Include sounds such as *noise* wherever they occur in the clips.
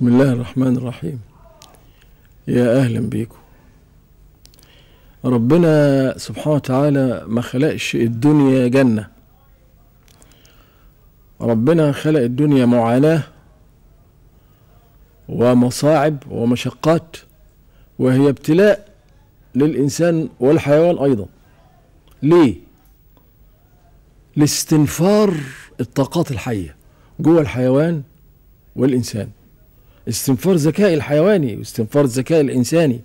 بسم الله الرحمن الرحيم يا أهلا بيكم ربنا سبحانه وتعالى ما خلقش الدنيا جنة ربنا خلق الدنيا معاناة ومصاعب ومشقات وهي ابتلاء للإنسان والحيوان أيضا ليه؟ لاستنفار الطاقات الحية جوه الحيوان والإنسان استنفار ذكاء الحيواني واستنفار الذكاء الإنساني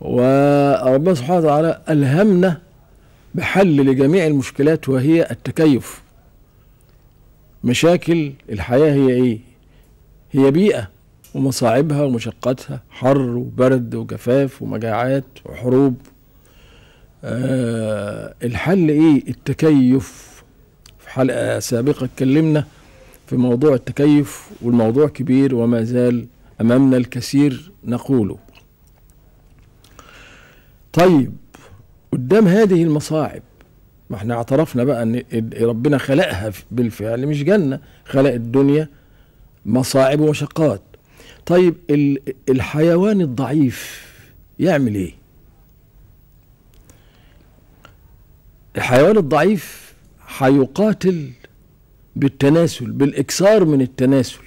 وربنا سبحانه وتعالى ألهمنا بحل لجميع المشكلات وهي التكيف مشاكل الحياة هي إيه؟ هي بيئة ومصاعبها ومشقتها حر وبرد وجفاف ومجاعات وحروب آه الحل إيه؟ التكيف في حلقة سابقة اتكلمنا في موضوع التكيف والموضوع كبير وما زال امامنا الكثير نقوله طيب قدام هذه المصاعب ما احنا اعترفنا بقى ان ربنا خلقها بالفعل مش جنه خلق الدنيا مصاعب ومشقات طيب الحيوان الضعيف يعمل ايه الحيوان الضعيف هيقاتل بالتناسل بالإكثار من التناسل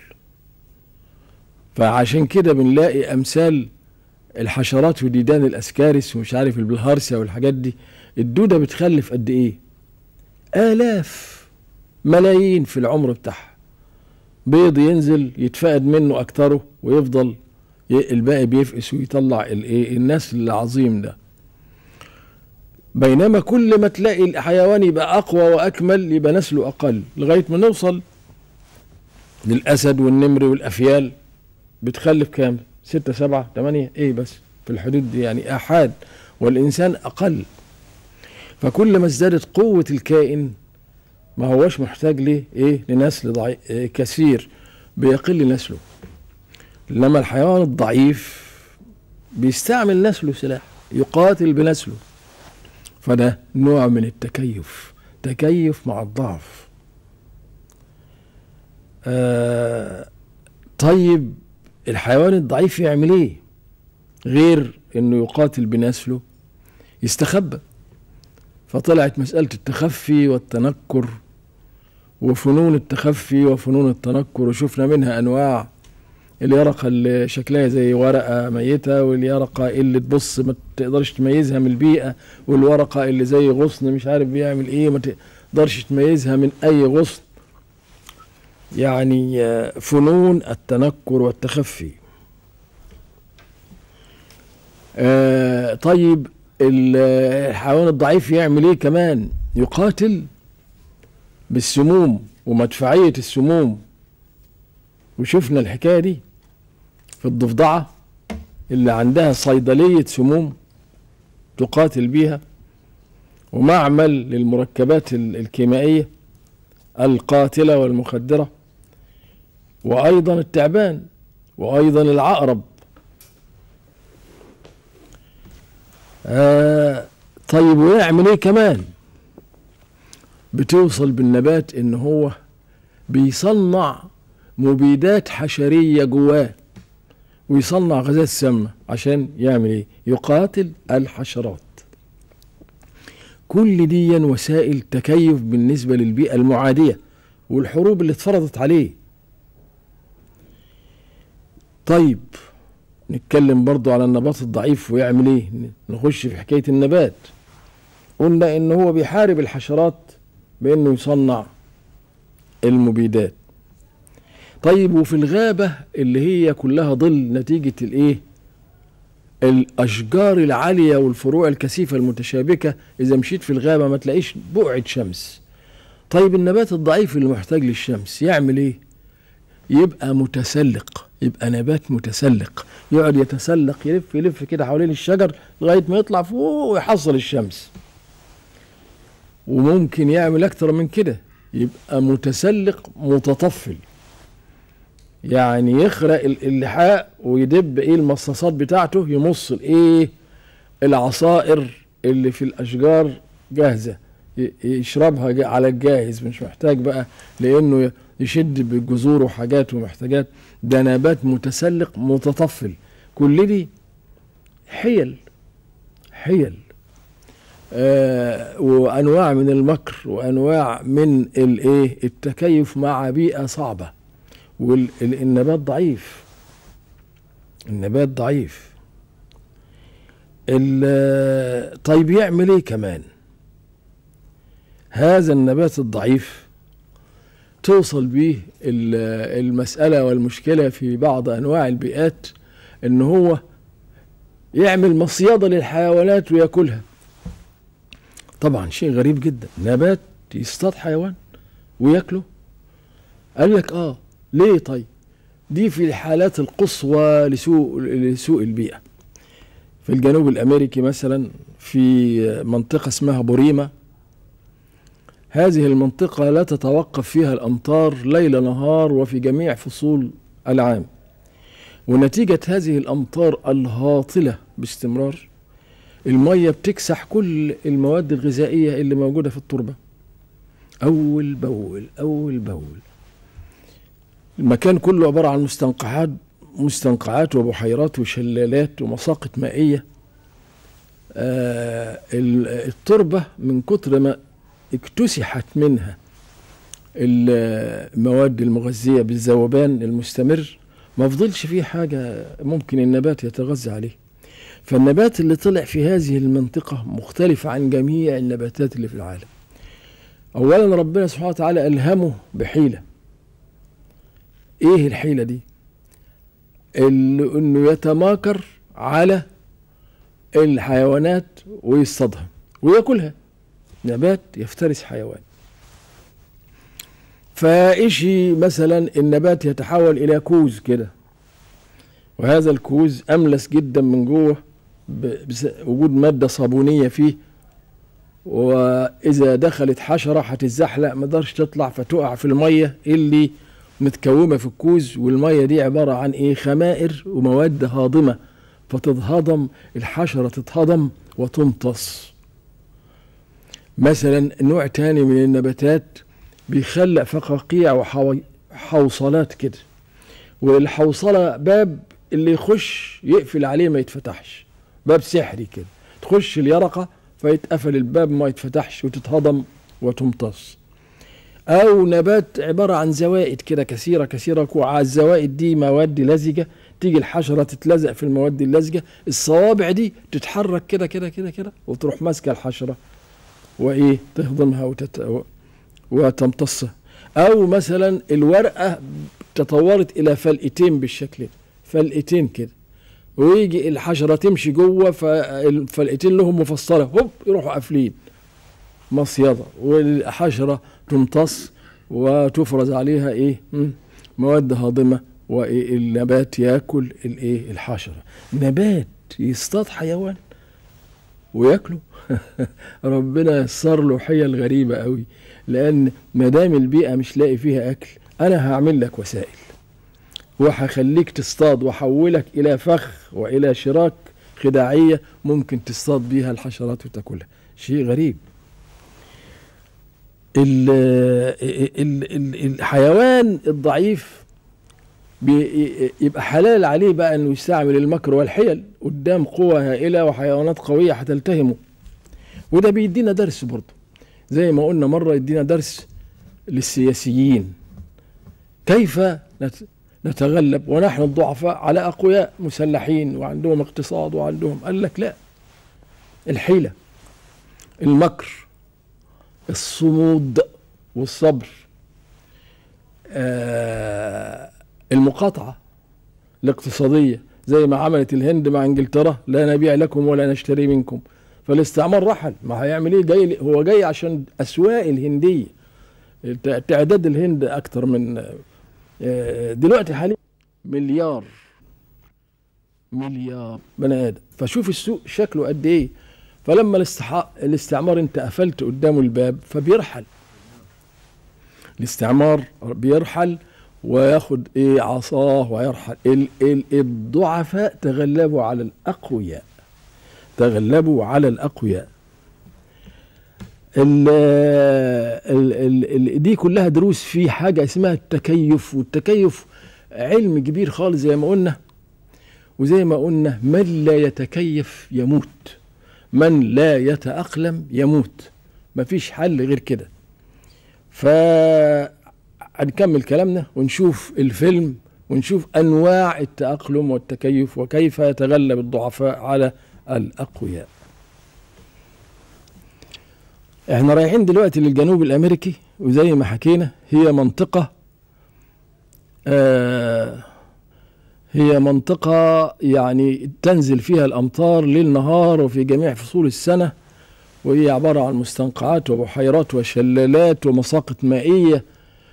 فعشان كده بنلاقي أمثال الحشرات وديدان الأسكارس ومش عارف البلهارسيا والحاجات دي الدودة بتخلف قد إيه آلاف ملايين في العمر بتاعها بيض ينزل يتفقد منه أكتره ويفضل الباقي بيفقس ويطلع الإيه النسل العظيم ده بينما كل ما تلاقي الحيوان يبقى أقوى وأكمل يبقى نسله أقل لغاية ما نوصل للأسد والنمر والأفيال بتخلف كام؟ ستة سبعة ثمانية إيه بس في الحدود دي يعني آحاد والإنسان أقل فكل ما ازدادت قوة الكائن ما هوش محتاج ليه إيه لنسل ضعيف إيه كثير بيقل نسله إنما الحيوان الضعيف بيستعمل نسله سلاح يقاتل بنسله فده نوع من التكيف تكيف مع الضعف آه طيب الحيوان الضعيف يعمل ايه غير انه يقاتل بنسله يستخبى فطلعت مسألة التخفي والتنكر وفنون التخفي وفنون التنكر وشفنا منها أنواع اليرقه اللي شكلها زي ورقه ميته واليرقه اللي تبص ما تقدرش تميزها من البيئه والورقه اللي زي غصن مش عارف بيعمل ايه ما تقدرش تميزها من اي غصن يعني آه، فنون التنكر والتخفي آه طيب الحيوان الضعيف يعمل ايه كمان يقاتل بالسموم ومدفعيه السموم وشفنا الحكايه دي في الضفدعة اللي عندها صيدلية سموم تقاتل بيها ومعمل للمركبات الكيميائية القاتلة والمخدرة وأيضا التعبان وأيضا العقرب آه طيب ويعمل ايه كمان بتوصل بالنبات ان هو بيصنع مبيدات حشرية جواه ويصنع غازات السم عشان يعمل ايه يقاتل الحشرات كل دي وسائل تكيف بالنسبة للبيئة المعادية والحروب اللي اتفرضت عليه طيب نتكلم برضو على النبات الضعيف ويعمل ايه نخش في حكاية النبات قلنا ان هو بيحارب الحشرات بانه يصنع المبيدات طيب وفي الغابة اللي هي كلها ظل نتيجة الإيه؟ الأشجار العالية والفروع الكثيفة المتشابكة إذا مشيت في الغابة ما تلاقيش بعد شمس طيب النبات الضعيف اللي محتاج للشمس يعمل إيه؟ يبقى متسلق يبقى نبات متسلق يقعد يتسلق يلف يلف كده حوالين الشجر لغاية ما يطلع فوق ويحصل الشمس وممكن يعمل أكتر من كده يبقى متسلق متطفل يعني يخرق اللحاء ويدب ايه المصاصات بتاعته يمص الايه العصائر اللي في الاشجار جاهزه يشربها على الجاهز مش محتاج بقى لانه يشد بالجذور وحاجات ومحتاجات ده نبات متسلق متطفل كل دي حيل حيل آه وانواع من المكر وانواع من الايه التكيف مع بيئه صعبه والنبات ضعيف النبات ضعيف طيب يعمل ايه كمان هذا النبات الضعيف توصل بيه المسألة والمشكلة في بعض أنواع البيئات إن هو يعمل مصيدة للحيوانات وياكلها طبعا شيء غريب جدا نبات يصطاد حيوان وياكله قال لك اه ليه طيب دي في الحالات القصوى لسوء لسوء البيئه في الجنوب الامريكي مثلا في منطقه اسمها بوريما هذه المنطقه لا تتوقف فيها الامطار ليل نهار وفي جميع فصول العام ونتيجه هذه الامطار الهاطله باستمرار الميه بتكسح كل المواد الغذائيه اللي موجوده في التربه اول باول اول باول المكان كله عبارة عن مستنقعات مستنقعات وبحيرات وشلالات ومساقط مائية آه التربة من كتر ما اكتسحت منها المواد المغذية بالذوبان المستمر ما فضلش فيه حاجة ممكن النبات يتغذى عليه فالنبات اللي طلع في هذه المنطقة مختلف عن جميع النباتات اللي في العالم أولا ربنا سبحانه وتعالى ألهمه بحيلة ايه الحيله دي انه انه يتماكر على الحيوانات ويصطادها وياكلها نبات يفترس حيوان فإشي مثلا النبات يتحول إلى كوز كده وهذا الكوز أملس جدا من جوه بوجود مادة صابونية فيه وإذا دخلت حشرة هتتزحلق ما تقدرش تطلع فتقع في المية اللي متكومه في الكوز والميه دي عباره عن ايه خمائر ومواد هاضمه فتتهضم الحشره تتهضم وتمتص مثلا نوع تاني من النباتات بيخلق فقاقيع وحوصلات كده والحوصله باب اللي يخش يقفل عليه ما يتفتحش باب سحري كده تخش اليرقه فيتقفل الباب ما يتفتحش وتتهضم وتمتص أو نبات عبارة عن زوائد كده كثيرة كثيرة كوع الزوائد دي مواد لزجة تيجي الحشرة تتلزق في المواد اللزجة الصوابع دي تتحرك كده كده كده كده وتروح ماسكة الحشرة وإيه تهضمها وتت... وتمتصها أو مثلا الورقة تطورت إلى فلقتين بالشكل ده فلقتين كده ويجي الحشرة تمشي جوه فالفلقتين لهم مفصلة هوب يروحوا قافلين مصيدة والحشرة تمتص وتفرز عليها ايه مواد هاضمه والنبات ياكل الايه الحشره نبات يصطاد حيوان وياكله *laughs* ربنا يسر له حيل غريبه قوي لان ما دام البيئه مش لاقي فيها اكل انا هعمل لك وسائل وهخليك تصطاد واحولك الى فخ والى شراك خداعيه ممكن تصطاد بيها الحشرات وتاكلها شيء غريب الحيوان الضعيف يبقى حلال عليه بقى انه يستعمل المكر والحيل قدام قوى هائله وحيوانات قويه هتلتهمه وده بيدينا درس برضه زي ما قلنا مره يدينا درس للسياسيين كيف نتغلب ونحن الضعفاء على اقوياء مسلحين وعندهم اقتصاد وعندهم قال لك لا الحيله المكر الصمود والصبر آه المقاطعة الاقتصادية زي ما عملت الهند مع انجلترا لا نبيع لكم ولا نشتري منكم فالاستعمار رحل ما هيعمل ايه جاي هو جاي عشان اسواق الهنديه تعداد الهند اكتر من آه، دلوقتي حاليا مليار مليار بني ادم فشوف السوق شكله قد ايه فلما الاستعمار انت قفلت قدامه الباب فبيرحل الاستعمار بيرحل وياخد ايه عصاه ويرحل الضعفاء تغلبوا على الاقوياء تغلبوا على الاقوياء ال ال ال دي كلها دروس في حاجه اسمها التكيف والتكيف علم كبير خالص زي ما قلنا وزي ما قلنا من لا يتكيف يموت من لا يتأقلم يموت مفيش حل غير كده هنكمل كلامنا ونشوف الفيلم ونشوف أنواع التأقلم والتكيف وكيف يتغلب الضعفاء على الأقوياء احنا رايحين دلوقتي للجنوب الامريكي وزي ما حكينا هي منطقة آه هي منطقة يعني تنزل فيها الأمطار ليل نهار وفي جميع فصول السنة وهي عبارة عن مستنقعات وبحيرات وشلالات ومساقط مائية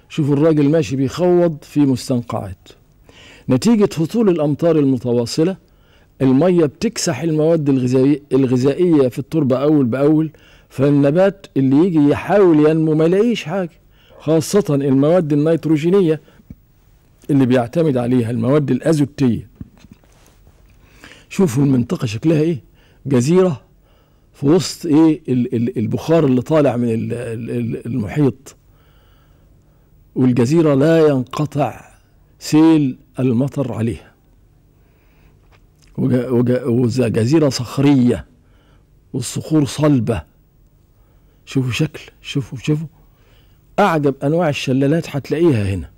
شوفوا الراجل ماشي بيخوض في مستنقعات نتيجة هطول الأمطار المتواصلة المية بتكسح المواد الغذائية في التربة أول بأول فالنبات اللي يجي يحاول ينمو ما يلاقيش حاجة خاصة المواد النيتروجينية اللي بيعتمد عليها المواد الازوتيه شوفوا المنطقه شكلها ايه جزيره في وسط ايه البخار اللي طالع من المحيط والجزيره لا ينقطع سيل المطر عليها وجزيره صخريه والصخور صلبه شوفوا شكل شوفوا شوفوا اعجب انواع الشلالات هتلاقيها هنا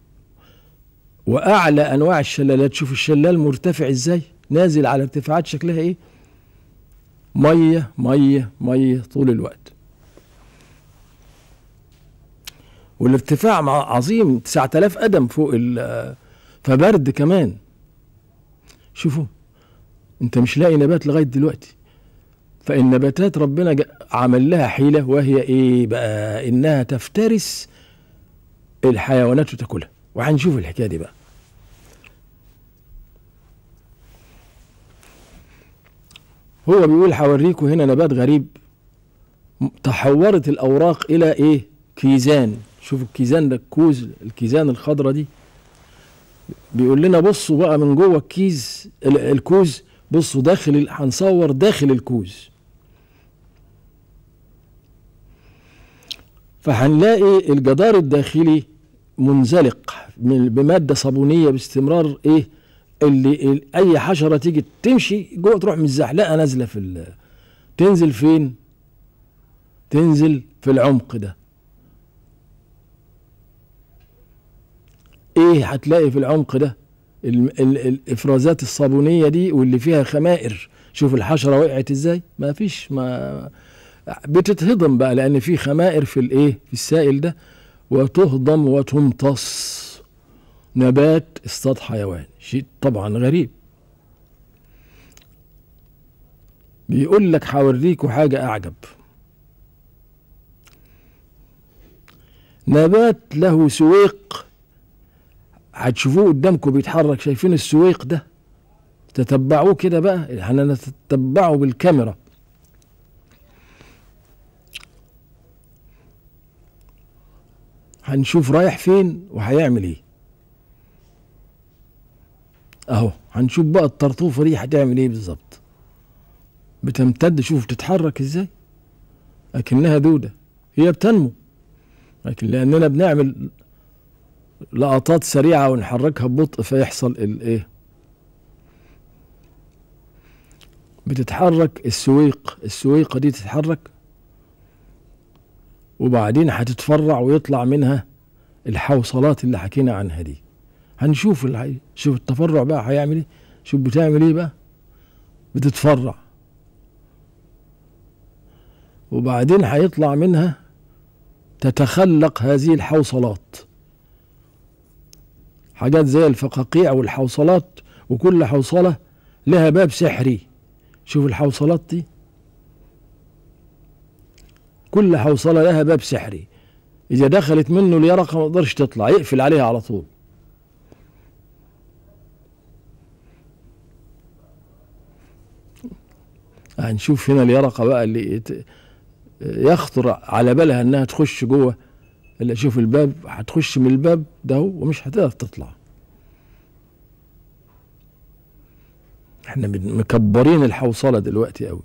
واعلى انواع الشلالات شوف الشلال مرتفع ازاي نازل على ارتفاعات شكلها ايه ميه ميه ميه طول الوقت والارتفاع عظيم 9000 قدم فوق فبرد كمان شوفوا انت مش لاقي نبات لغايه دلوقتي فالنباتات ربنا عمل لها حيله وهي ايه بقى انها تفترس الحيوانات وتاكلها وهنشوف الحكايه دي بقى هو بيقول حوريكم هنا نبات غريب تحورت الأوراق إلى إيه كيزان شوفوا الكيزان ده الكوز الكيزان الخضرة دي بيقول لنا بصوا بقى من جوه الكيز الكوز بصوا داخل هنصور داخل الكوز فهنلاقي الجدار الداخلي منزلق بمادة صابونية باستمرار ايه اللي اي حشره تيجي تمشي جوه تروح متزحلقه نازله في تنزل فين تنزل في العمق ده ايه هتلاقي في العمق ده ال ال الافرازات الصابونيه دي واللي فيها خمائر شوف الحشره وقعت ازاي ما فيش ما بتتهضم بقى لان في خمائر في الايه في السائل ده وتهضم وتمتص نبات اصطاد حيوان شيء طبعا غريب بيقول لك هوريكوا حاجة أعجب نبات له سويق هتشوفوه قدامكم بيتحرك شايفين السويق ده تتبعوه كده بقى احنا نتتبعه بالكاميرا هنشوف رايح فين وهيعمل ايه اهو هنشوف بقى الطرطوفه دي هتعمل ايه بالظبط بتمتد شوف تتحرك ازاي لكنها دوده هي بتنمو لكن لاننا بنعمل لقطات سريعه ونحركها ببطء فيحصل الايه بتتحرك السويق السويقه دي تتحرك وبعدين هتتفرع ويطلع منها الحوصلات اللي حكينا عنها دي هنشوف الحي. شوف التفرع بقى هيعمل ايه شوف بتعمل ايه بقى بتتفرع وبعدين هيطلع منها تتخلق هذه الحوصلات حاجات زي الفقاقيع والحوصلات وكل حوصلة لها باب سحري شوف الحوصلات دي كل حوصلة لها باب سحري إذا دخلت منه اليرقة ما تقدرش تطلع يقفل عليها على طول هنشوف هنا اليرقه بقى اللي يخطر على بالها انها تخش جوه اللي اشوف الباب هتخش من الباب ده ومش هتقدر تطلع احنا مكبرين الحوصله دلوقتي قوي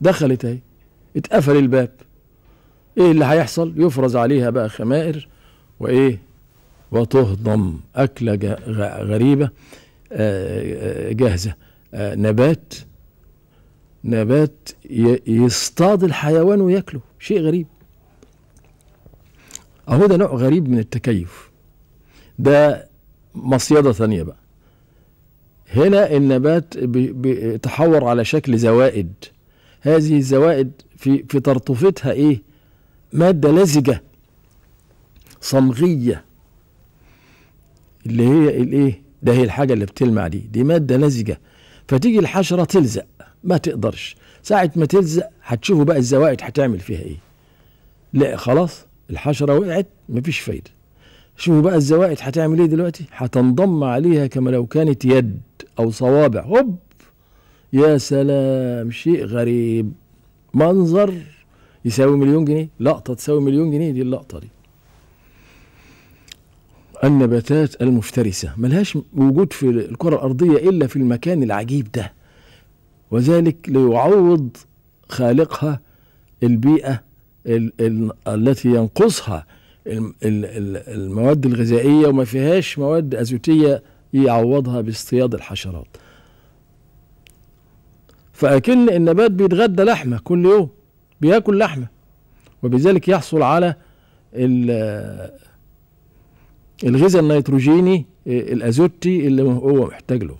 دخلت اهي اتقفل الباب ايه اللي هيحصل يفرز عليها بقى خمائر وايه وتهضم اكله غريبه آه، آه، جاهزه آه، نبات نبات يصطاد الحيوان وياكله شيء غريب اهو ده نوع غريب من التكيف ده مصيدة ثانية بقى هنا النبات بيتحور على شكل زوائد هذه الزوائد في في ترطفتها ايه مادة لزجة صمغية اللي هي الايه ده هي الحاجة اللي بتلمع دي دي مادة لزجة فتيجي الحشرة تلزق ما تقدرش ساعة ما تلزق هتشوفوا بقى الزوائد هتعمل فيها ايه لا خلاص الحشرة وقعت مفيش فايدة شوفوا بقى الزوائد هتعمل ايه دلوقتي هتنضم عليها كما لو كانت يد او صوابع هوب يا سلام شيء غريب منظر يساوي مليون جنيه لقطة تساوي مليون جنيه دي اللقطة دي النباتات المفترسة ملهاش وجود في الكرة الأرضية إلا في المكان العجيب ده وذلك ليعوض خالقها البيئة التي ينقصها المواد الغذائية وما فيهاش مواد أزوتية يعوضها باصطياد الحشرات فأكن النبات بيتغدى لحمة كل يوم بياكل لحمة وبذلك يحصل على الغذاء النيتروجيني الأزوتي اللي هو محتاج له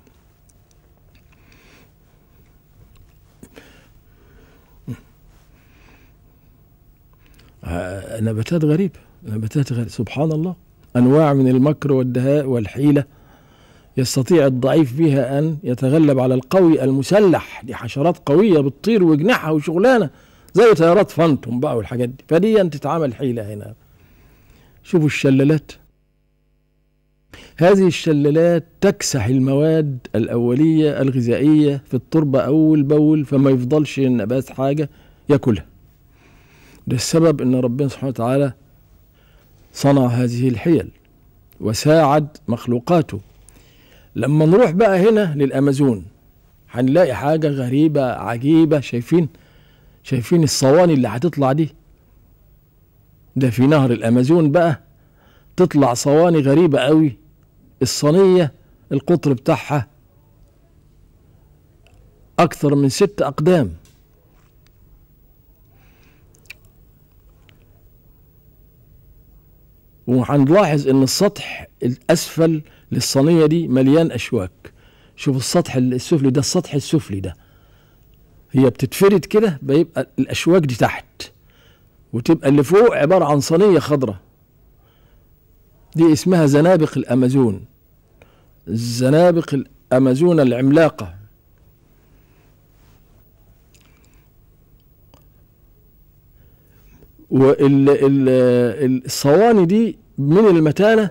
آه، نباتات غريبة نباتات غريبة سبحان الله أنواع من المكر والدهاء والحيلة يستطيع الضعيف بها أن يتغلب على القوي المسلح دي حشرات قوية بتطير وجناحها وشغلانة زي طيارات فانتوم بقى والحاجات دي فدي أن تتعمل حيلة هنا شوفوا الشلالات هذه الشلالات تكسح المواد الأولية الغذائية في التربة أول بأول فما يفضلش النبات حاجة ياكلها للسبب أن ربنا سبحانه وتعالى صنع هذه الحيل وساعد مخلوقاته لما نروح بقى هنا للأمازون هنلاقي حاجة غريبة عجيبة شايفين شايفين الصواني اللي هتطلع دي ده في نهر الأمازون بقى تطلع صواني غريبة قوي الصينية القطر بتاعها أكثر من ست أقدام وهنلاحظ ان السطح الاسفل للصينيه دي مليان اشواك شوف السطح السفلي ده السطح السفلي ده هي بتتفرد كده بيبقى الاشواك دي تحت وتبقى اللي فوق عباره عن صينيه خضراء دي اسمها زنابق الامازون زنابق الامازون العملاقه والصواني دي من المتانة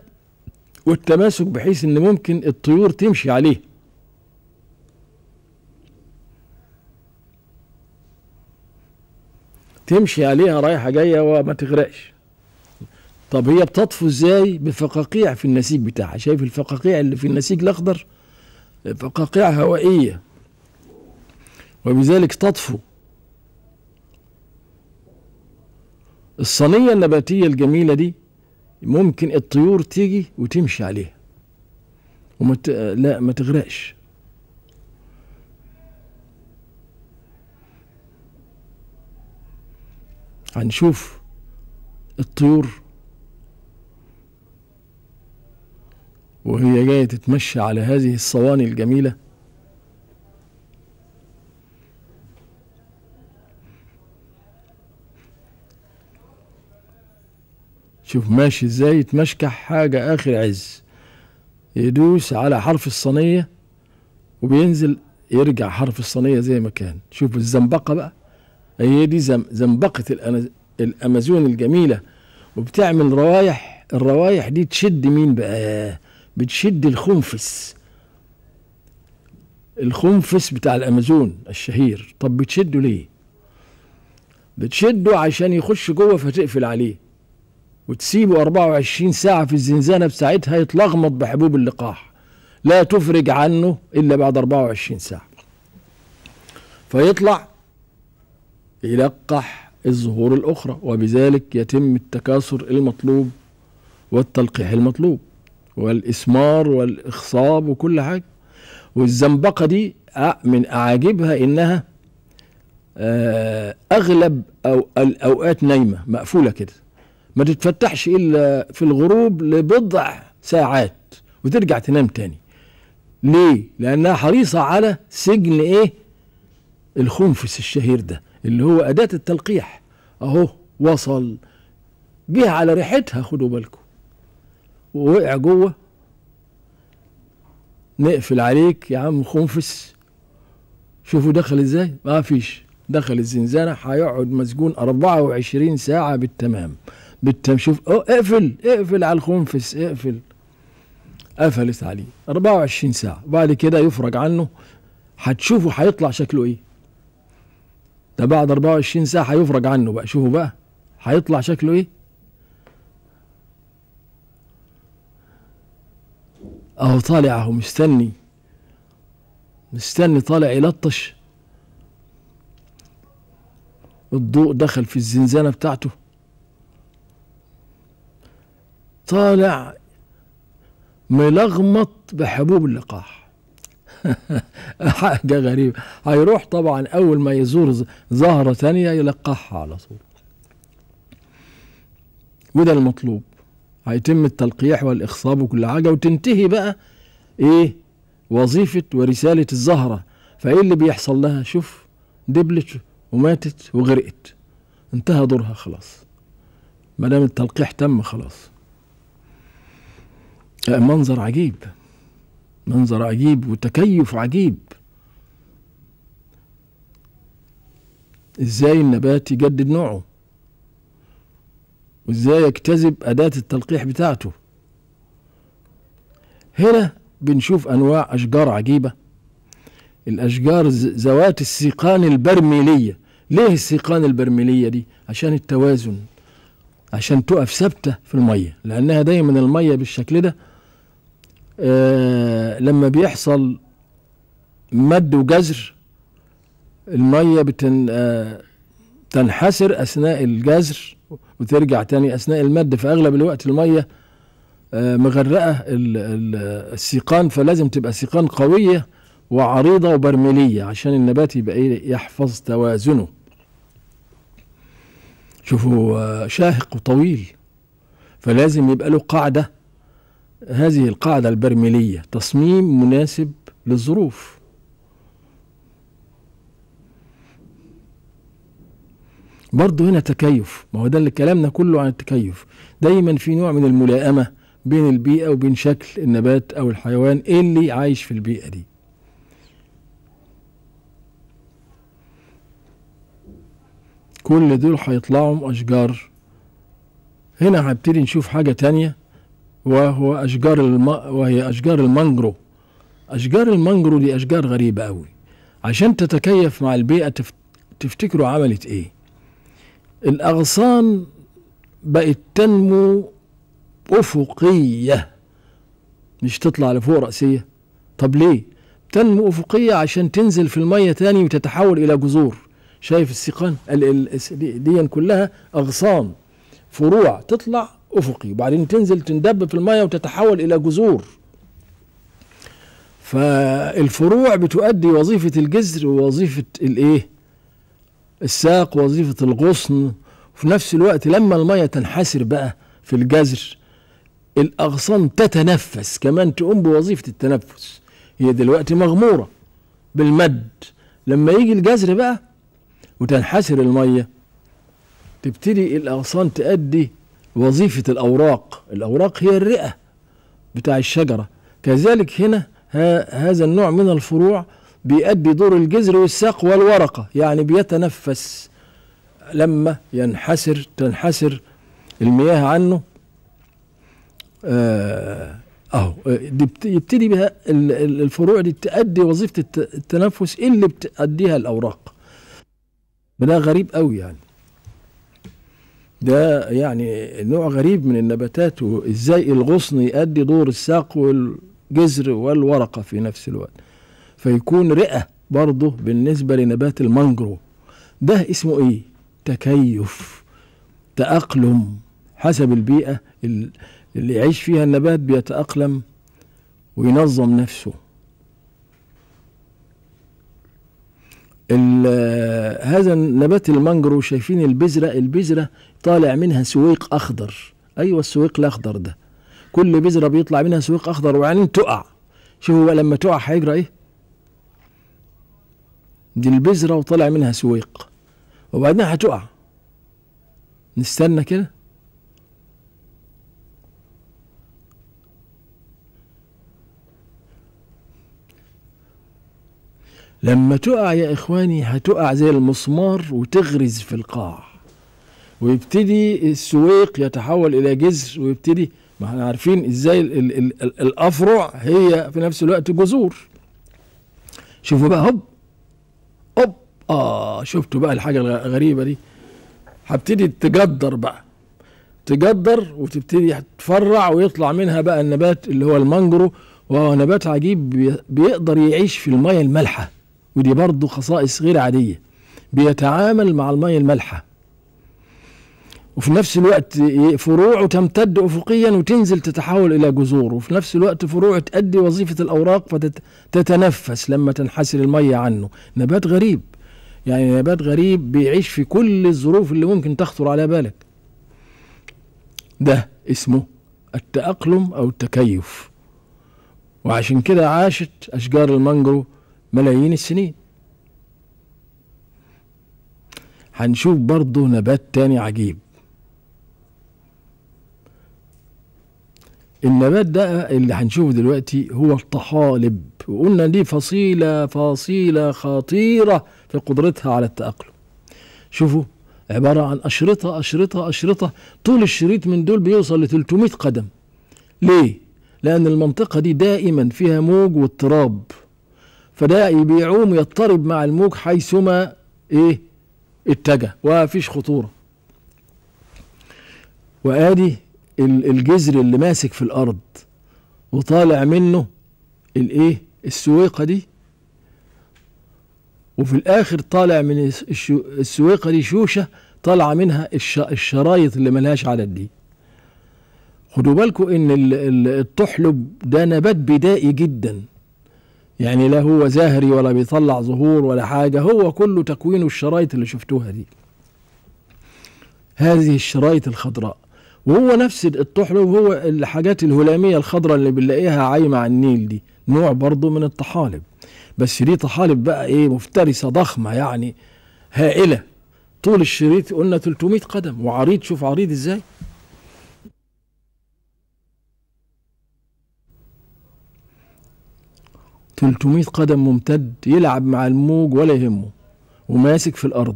والتماسك بحيث ان ممكن الطيور تمشي عليه تمشي عليها رايحة جاية وما تغرقش طب هي بتطفو ازاي بفقاقيع في النسيج بتاعها شايف الفقاقيع اللي في النسيج الاخضر فقاقيع هوائية وبذلك تطفو الصينية النباتية الجميلة دي ممكن الطيور تيجي وتمشي عليها وما ت... لا ما تغرقش هنشوف الطيور وهي جاية تتمشى على هذه الصواني الجميلة شوف ماشي ازاي يتمشكح حاجة آخر عز يدوس على حرف الصينية وبينزل يرجع حرف الصينية زي ما كان شوف الزنبقة بقى هي دي زنبقة الأمازون الجميلة وبتعمل روايح الروايح دي تشد مين بقى بتشد الخنفس الخنفس بتاع الأمازون الشهير طب بتشده ليه بتشده عشان يخش جوه فتقفل عليه وتسيبه 24 ساعة في الزنزانة بتاعتها يتلغمط بحبوب اللقاح لا تفرج عنه إلا بعد 24 ساعة فيطلع يلقح الظهور الأخرى وبذلك يتم التكاثر المطلوب والتلقيح المطلوب والإسمار والإخصاب وكل حاجة والزنبقة دي من أعاجبها إنها آه، أغلب أو الأوقات نايمة مقفولة كده ما تتفتحش إلا في الغروب لبضع ساعات وترجع تنام تاني ليه؟ لأنها حريصة على سجن إيه؟ الخنفس الشهير ده اللي هو أداة التلقيح أهو وصل جه على ريحتها خدوا بالكم ووقع جوه نقفل عليك يا عم خنفس شوفوا دخل ازاي ما فيش دخل الزنزانة هيقعد مسجون 24 ساعة بالتمام بالتم شوف أو اقفل اقفل على الخنفس اقفل قفلت عليه 24 ساعة بعد كده يفرج عنه هتشوفه هيطلع شكله ايه ده بعد 24 ساعة هيفرج عنه بقى شوفوا بقى هيطلع شكله ايه اهو طالع اهو مستني مستني طالع يلطش الضوء دخل في الزنزانة بتاعته طالع ملغمط بحبوب اللقاح *laughs* حاجة غريبة هيروح طبعا أول ما يزور زهرة تانية يلقحها على طول وده المطلوب هيتم التلقيح والإخصاب وكل حاجة وتنتهي بقى إيه وظيفة ورسالة الزهرة فإيه اللي بيحصل لها شوف دبلت وماتت وغرقت انتهى دورها خلاص ما دام التلقيح تم خلاص منظر عجيب منظر عجيب وتكيف عجيب ازاي النبات يجدد نوعه وازاي يجتذب أداة التلقيح بتاعته هنا بنشوف أنواع أشجار عجيبة الأشجار ذوات السيقان البرميلية ليه السيقان البرميلية دي عشان التوازن عشان تقف ثابتة في المية لأنها دايما المية بالشكل ده آه، لما بيحصل مد وجزر المية بتن آه، تنحسر أثناء الجزر وترجع تاني أثناء المد فأغلب الوقت المية آه، مغرقة السيقان فلازم تبقى سيقان قوية وعريضة وبرميلية عشان النبات يبقى إيه يحفظ توازنه شوفوا شاهق وطويل فلازم يبقى له قاعدة هذه القاعدة البرميلية تصميم مناسب للظروف برضه هنا تكيف ما هو ده اللي كلامنا كله عن التكيف دايما في نوع من الملائمة بين البيئة وبين شكل النبات أو الحيوان اللي عايش في البيئة دي كل دول هيطلعوا أشجار هنا هبتدي نشوف حاجة تانية وهو أشجار الم... وهي أشجار المانجرو أشجار المانجرو دي أشجار غريبة أوي عشان تتكيف مع البيئة تف... تفتكروا عملت إيه الأغصان بقت تنمو أفقية مش تطلع لفوق رأسية طب ليه تنمو أفقية عشان تنزل في المية تاني وتتحول إلى جذور شايف السيقان دي كلها أغصان فروع تطلع افقي وبعدين تنزل تندب في الميه وتتحول الى جذور فالفروع بتؤدي وظيفه الجذر ووظيفه الايه الساق وظيفه الغصن وفي نفس الوقت لما الميه تنحسر بقى في الجذر الاغصان تتنفس كمان تقوم بوظيفه التنفس هي دلوقتي مغموره بالمد لما يجي الجذر بقى وتنحسر الميه تبتدي الاغصان تؤدي وظيفة الأوراق الأوراق هي الرئة بتاع الشجرة كذلك هنا هذا النوع من الفروع بيؤدي دور الجذر والساق والورقة يعني بيتنفس لما ينحسر تنحسر المياه عنه آه، اهو يبتدي بها الفروع دي تؤدي وظيفة التنفس اللي بتأديها الأوراق ده غريب قوي يعني ده يعني نوع غريب من النباتات وازاي الغصن يؤدي دور الساق والجذر والورقه في نفس الوقت فيكون رئه برضه بالنسبه لنبات المانجرو ده اسمه ايه تكيف تاقلم حسب البيئه اللي يعيش فيها النبات بيتاقلم وينظم نفسه هذا نبات المانجرو شايفين البذرة البذرة طالع منها سويق أخضر أيوة السويق الأخضر ده كل بذرة بيطلع منها سويق أخضر وبعدين تقع شوفوا بقى لما تقع هيجرى إيه دي البذرة وطلع منها سويق وبعدين هتقع نستنى كده لما تقع يا إخواني هتقع زي المسمار وتغرز في القاع ويبتدي السويق يتحول إلى جذر ويبتدي ما احنا عارفين ازاي الـ الـ الـ الـ الافرع هي في نفس الوقت جذور شوفوا بقى هوب هوب اه شفتوا بقى الحاجه الغريبه دي هبتدي تجدر بقى تجدر وتبتدي تفرع ويطلع منها بقى النبات اللي هو المانجرو وهو نبات عجيب بيقدر يعيش في الميه المالحه ودي برضه خصائص غير عادية بيتعامل مع المية المالحة وفي نفس الوقت فروعه تمتد أفقيا وتنزل تتحول إلى جذور وفي نفس الوقت فروعه تأدي وظيفة الأوراق فتتنفس لما تنحسر المية عنه نبات غريب يعني نبات غريب بيعيش في كل الظروف اللي ممكن تخطر على بالك ده اسمه التأقلم أو التكيف وعشان كده عاشت أشجار المانجرو ملايين السنين هنشوف برضه نبات تاني عجيب النبات ده اللي هنشوفه دلوقتي هو الطحالب وقلنا دي فصيلة فصيلة خطيرة في قدرتها على التأقلم شوفوا عبارة عن أشرطة أشرطة أشرطة طول الشريط من دول بيوصل ل 300 قدم ليه؟ لأن المنطقة دي دائما فيها موج واضطراب فده يبيعوم يضطرب مع الموج حيثما ايه اتجه ومفيش خطوره وادي الجذر اللي ماسك في الارض وطالع منه الايه السويقه دي وفي الاخر طالع من السويقه دي شوشه طالعه منها الشرايط اللي ملهاش عدد دي خدوا بالكم ان الطحلب ده نبات بدائي جدا يعني لا هو زهري ولا بيطلع ظهور ولا حاجة هو كله تكوين الشرايط اللي شفتوها دي هذه الشرايط الخضراء وهو نفس الطحلب وهو الحاجات الهلامية الخضراء اللي بنلاقيها عايمة على النيل دي نوع برضه من الطحالب بس دي طحالب بقى ايه مفترسة ضخمة يعني هائلة طول الشريط قلنا 300 قدم وعريض شوف عريض ازاي 300 قدم ممتد يلعب مع الموج ولا يهمه وماسك في الارض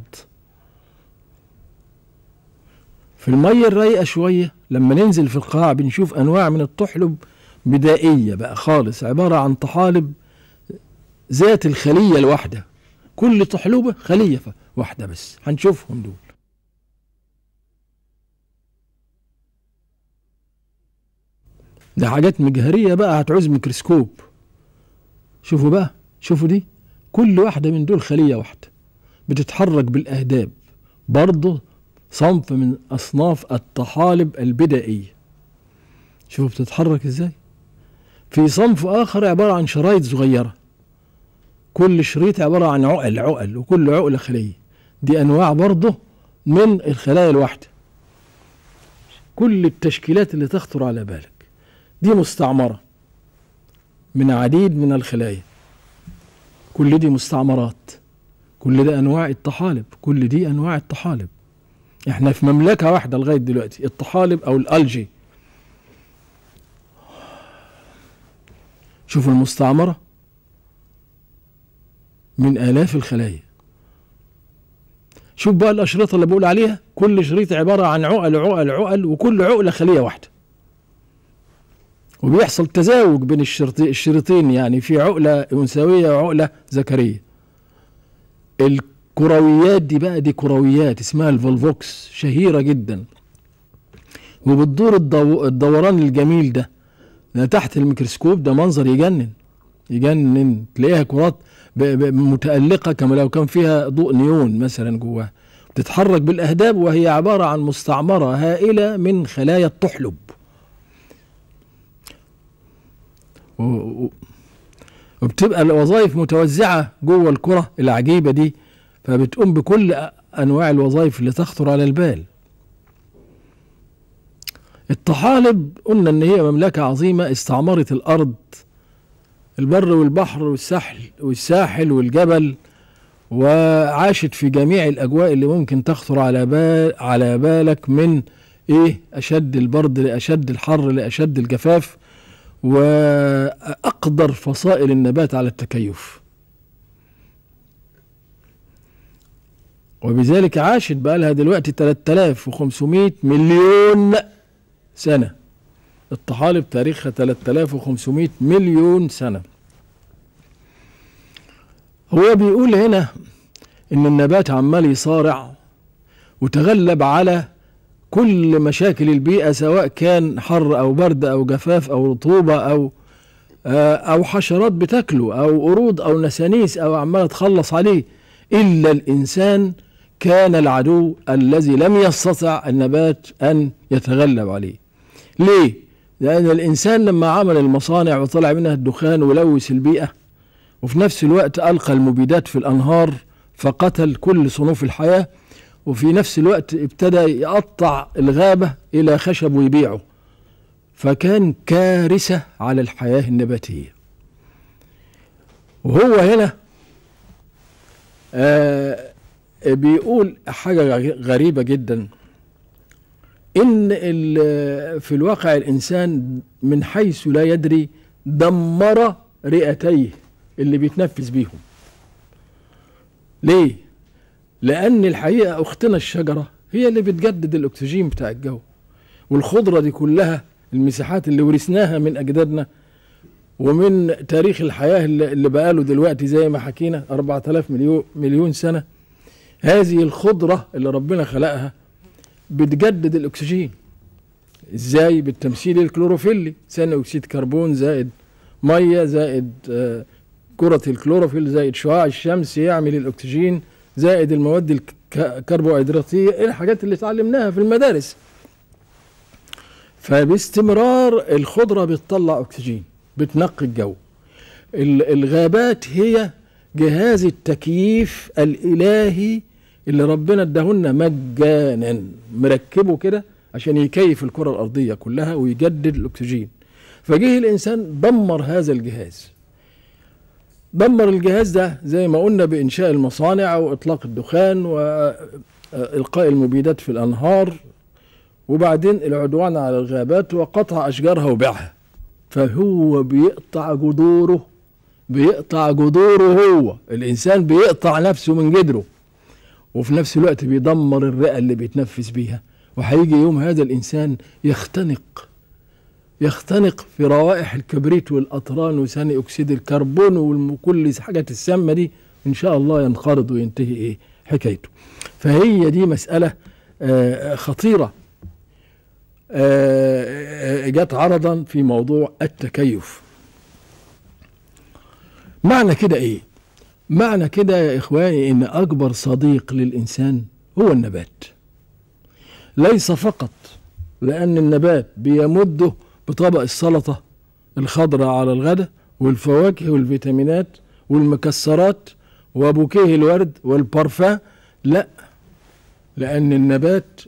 في الميه الرايقه شويه لما ننزل في القاع بنشوف انواع من الطحلب بدائيه بقى خالص عباره عن طحالب ذات الخليه الواحده كل طحلوبه خليه واحده بس هنشوفهم دول ده حاجات مجهريه بقى هتعوز ميكروسكوب شوفوا بقى شوفوا دي كل واحدة من دول خلية واحدة بتتحرك بالأهداب برضه صنف من أصناف الطحالب البدائية شوفوا بتتحرك إزاي في صنف آخر عبارة عن شرايط صغيرة كل شريط عبارة عن عقل عقل وكل عقلة خلية دي أنواع برضه من الخلايا الواحدة كل التشكيلات اللي تخطر على بالك دي مستعمرة من عديد من الخلايا كل دي مستعمرات كل دي انواع الطحالب كل دي انواع الطحالب احنا في مملكه واحده لغايه دلوقتي الطحالب او الالجي شوفوا المستعمره من الاف الخلايا شوف بقى الاشرطه اللي بقول عليها كل شريط عباره عن عقل عقل عقل وكل عقله خليه واحده وبيحصل تزاوج بين الشريطين يعني في عقلة أنثوية وعقلة ذكرية الكرويات دي بقى دي كرويات اسمها الفولفوكس شهيرة جدا وبتدور الدو... الدوران الجميل ده ده تحت الميكروسكوب ده منظر يجنن يجنن تلاقيها كرات ب... ب... متألقة كما لو كان فيها ضوء نيون مثلا جواها بتتحرك بالأهداب وهي عبارة عن مستعمرة هائلة من خلايا التحلب وبتبقى الوظائف متوزعة جوه الكرة العجيبة دي فبتقوم بكل أنواع الوظائف اللي تخطر على البال الطحالب قلنا إن هي مملكة عظيمة استعمرت الأرض البر والبحر والساحل والساحل والجبل وعاشت في جميع الأجواء اللي ممكن تخطر على بال على بالك من إيه أشد البرد لأشد الحر لأشد الجفاف وأقدر فصائل النبات على التكيف وبذلك عاشت بقى لها دلوقتي 3500 مليون سنة الطحالب تاريخها 3500 مليون سنة هو بيقول هنا إن النبات عمال يصارع وتغلب على كل مشاكل البيئة سواء كان حر أو برد أو جفاف أو رطوبة أو آه، أو حشرات بتاكله أو قرود أو نسانيس أو عمالة تخلص عليه إلا الإنسان كان العدو الذي لم يستطع النبات أن يتغلب عليه ليه؟ لأن الإنسان لما عمل المصانع وطلع منها الدخان ولوث البيئة وفي نفس الوقت ألقى المبيدات في الأنهار فقتل كل صنوف الحياة وفي نفس الوقت ابتدى يقطع الغابة إلى خشب ويبيعه فكان كارثة على الحياة النباتية وهو هنا آه بيقول حاجة غريبة جدا إن في الواقع الإنسان من حيث لا يدري دمر رئتيه اللي بيتنفس بيهم ليه لأن الحقيقة أختنا الشجرة هي اللي بتجدد الأكسجين بتاع الجو والخضرة دي كلها المساحات اللي ورثناها من أجدادنا ومن تاريخ الحياة اللي بقاله دلوقتي زي ما حكينا 4000 مليون مليون سنة هذه الخضرة اللي ربنا خلقها بتجدد الأكسجين ازاي بالتمثيل الكلوروفيلي ثاني أكسيد كربون زائد مية زائد آه، كرة الكلوروفيل زائد شعاع الشمس يعمل الأكسجين زائد المواد الكربوهيدراتية إيه الحاجات اللي اتعلمناها في المدارس فباستمرار الخضرة بتطلع أكسجين بتنقي الجو الغابات هي جهاز التكييف الإلهي اللي ربنا ادهولنا مجانا مركبه كده عشان يكيف الكرة الأرضية كلها ويجدد الأكسجين فجه الإنسان دمر هذا الجهاز دمر الجهاز ده زي ما قلنا بإنشاء المصانع وإطلاق الدخان وإلقاء المبيدات في الأنهار وبعدين العدوان على الغابات وقطع أشجارها وبيعها فهو بيقطع جذوره بيقطع جذوره هو الإنسان بيقطع نفسه من جدره وفي نفس الوقت بيدمر الرئة اللي بيتنفس بيها وهيجي يوم هذا الإنسان يختنق يختنق في روائح الكبريت والأطران وثاني أكسيد الكربون وكل الحاجات السامة دي إن شاء الله ينقرض وينتهي إيه حكايته فهي دي مسألة آه، خطيرة آه، آه، جت عرضا في موضوع التكيف معنى كده ايه معنى كده يا اخواني ان اكبر صديق للانسان هو النبات ليس فقط لان النبات بيمده بطبق السلطة الخضراء على الغداء والفواكه والفيتامينات والمكسرات وبوكيه الورد والبارفان لا لأن النبات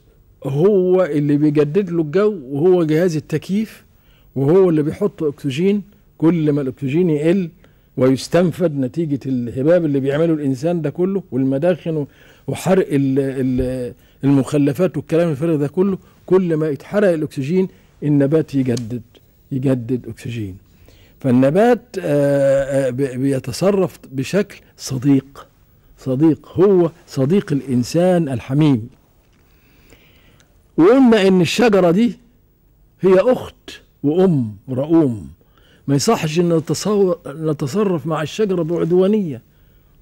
هو اللي بيجدد له الجو وهو جهاز التكييف وهو اللي بيحط أكسجين كل ما الأكسجين يقل ويستنفد نتيجة الهباب اللي بيعمله الإنسان ده كله والمداخن وحرق المخلفات والكلام الفارغ ده كله كل ما يتحرق الأكسجين النبات يجدد يجدد أكسجين فالنبات آه، آه، بيتصرف بشكل صديق صديق هو صديق الإنسان الحميم وقلنا إن الشجرة دي هي أخت وأم رؤوم ما يصحش إن نتصرف مع الشجرة بعدوانية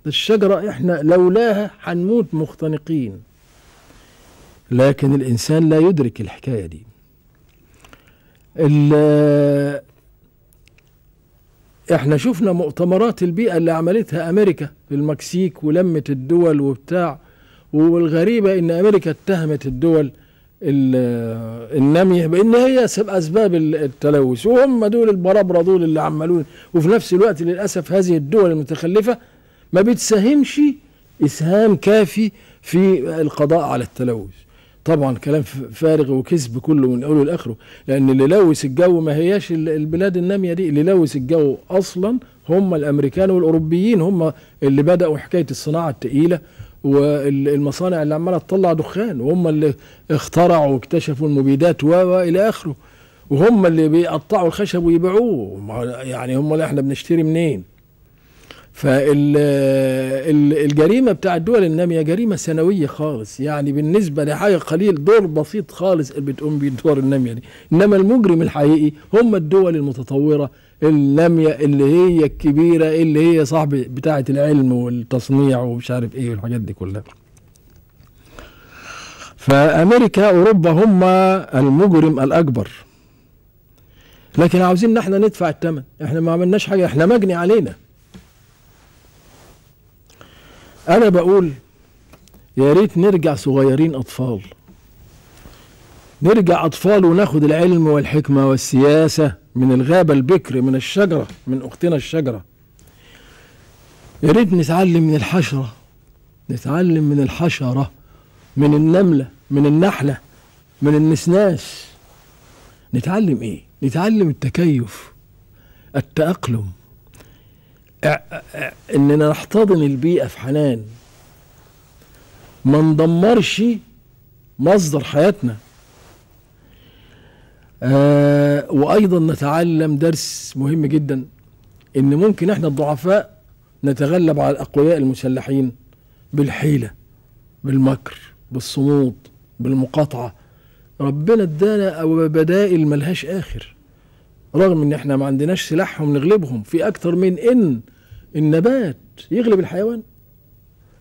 ده الشجرة إحنا لولاها هنموت مختنقين لكن الإنسان لا يدرك الحكاية دي احنا شفنا مؤتمرات البيئة اللي عملتها امريكا في المكسيك ولمت الدول وبتاع والغريبة ان امريكا اتهمت الدول النامية بان هي اسباب التلوث وهم دول البرابرة دول اللي عملون وفي نفس الوقت للاسف هذه الدول المتخلفة ما بتساهمش اسهام كافي في القضاء على التلوث طبعا كلام فارغ وكذب كله من اوله لاخره لان اللي لوث الجو ما هياش البلاد الناميه دي اللي لوث الجو اصلا هم الامريكان والاوروبيين هم اللي بداوا حكايه الصناعه الثقيله والمصانع اللي عماله تطلع دخان وهم اللي اخترعوا واكتشفوا المبيدات و والى اخره وهم اللي بيقطعوا الخشب ويبيعوه يعني هم اللي احنا بنشتري منين فالجريمة بتاع الدول النامية جريمة سنوية خالص يعني بالنسبة لحاجة قليل دور بسيط خالص اللي بتقوم بيه الدول النامية دي إنما المجرم الحقيقي هم الدول المتطورة النامية اللي هي الكبيرة اللي هي صاحبة بتاعة العلم والتصنيع ومش عارف إيه والحاجات دي كلها فأمريكا أوروبا هم المجرم الأكبر لكن عاوزين احنا ندفع الثمن احنا ما عملناش حاجة احنا مجني علينا أنا بقول يا ريت نرجع صغيرين أطفال نرجع أطفال وناخد العلم والحكمة والسياسة من الغابة البكر من الشجرة من أختنا الشجرة يا ريت نتعلم من الحشرة نتعلم من الحشرة من النملة من النحلة من النسناس نتعلم إيه؟ نتعلم التكيف التأقلم اننا نحتضن البيئه في حنان ما ندمرش مصدر حياتنا آه وايضا نتعلم درس مهم جدا ان ممكن احنا الضعفاء نتغلب على الاقوياء المسلحين بالحيله بالمكر بالصمود بالمقاطعه ربنا ادانا بدائل ملهاش اخر رغم ان احنا ما عندناش سلاحهم نغلبهم في اكتر من ان النبات يغلب الحيوان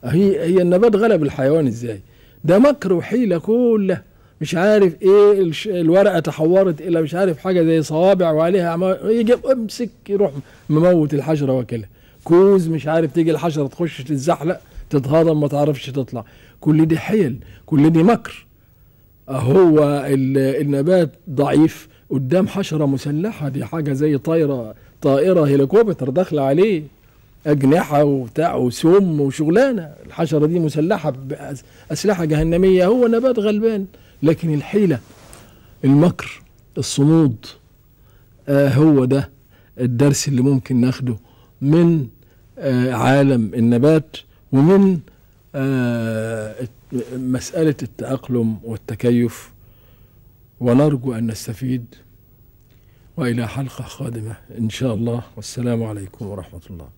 هي هي النبات غلب الحيوان ازاي ده مكر وحيله كله مش عارف ايه الورقه تحورت الى مش عارف حاجه زي صوابع وعليها يجي امسك يروح مموت الحشره واكلها كوز مش عارف تيجي الحشره تخش تتزحلق تتهضم ما تعرفش تطلع كل دي حيل كل دي مكر هو النبات ضعيف قدام حشره مسلحه دي حاجه زي طايره طائره هليكوبتر داخله عليه اجنحه وبتاع وسم وشغلانه الحشره دي مسلحه باسلحه جهنميه هو نبات غلبان لكن الحيله المكر الصمود آه هو ده الدرس اللي ممكن ناخده من آه عالم النبات ومن آه مساله التاقلم والتكيف ونرجو أن نستفيد وإلى حلقة قادمة إن شاء الله والسلام عليكم ورحمة الله